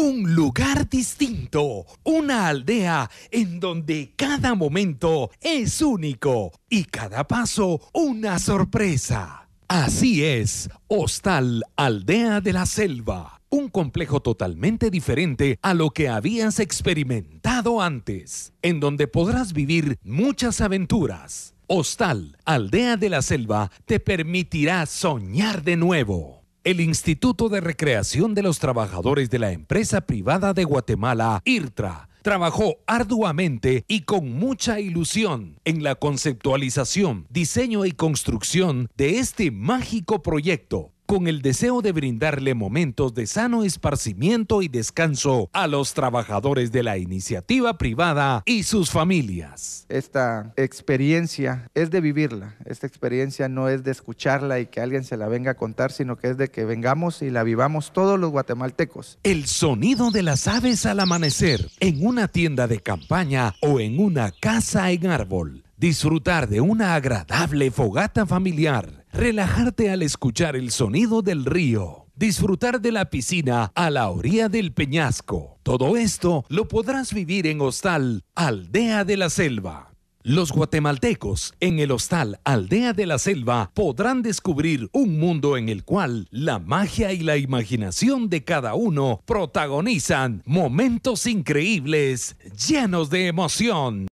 un lugar distinto, una aldea en donde cada momento es único y cada paso una sorpresa. Así es, Hostal Aldea de la Selva, un complejo totalmente diferente a lo que habías experimentado antes, en donde podrás vivir muchas aventuras. Hostal Aldea de la Selva te permitirá soñar de nuevo el Instituto de Recreación de los Trabajadores de la Empresa Privada de Guatemala, IRTRA, trabajó arduamente y con mucha ilusión en la conceptualización, diseño y construcción de este mágico proyecto con el deseo de brindarle momentos de sano esparcimiento y descanso a los trabajadores de la iniciativa privada y sus familias. Esta experiencia es de vivirla, esta experiencia no es de escucharla y que alguien se la venga a contar, sino que es de que vengamos y la vivamos todos los guatemaltecos. El sonido de las aves al amanecer en una tienda de campaña o en una casa en árbol disfrutar de una agradable fogata familiar, relajarte al escuchar el sonido del río, disfrutar de la piscina a la orilla del peñasco. Todo esto lo podrás vivir en Hostal Aldea de la Selva. Los guatemaltecos en el hostal Aldea de la Selva podrán descubrir un mundo en el cual la magia y la imaginación de cada uno protagonizan momentos increíbles llenos de emoción.